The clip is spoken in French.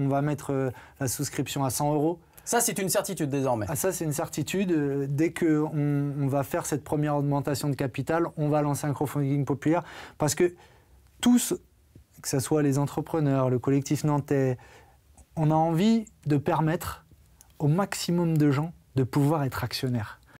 on va mettre euh, la souscription à 100 euros. Ça, c'est une certitude désormais. Ah, ça, c'est une certitude. Euh, dès qu'on va faire cette première augmentation de capital, on va lancer un crowdfunding populaire parce que tous, que ce soit les entrepreneurs, le collectif nantais, on a envie de permettre au maximum de gens de pouvoir être actionnaires.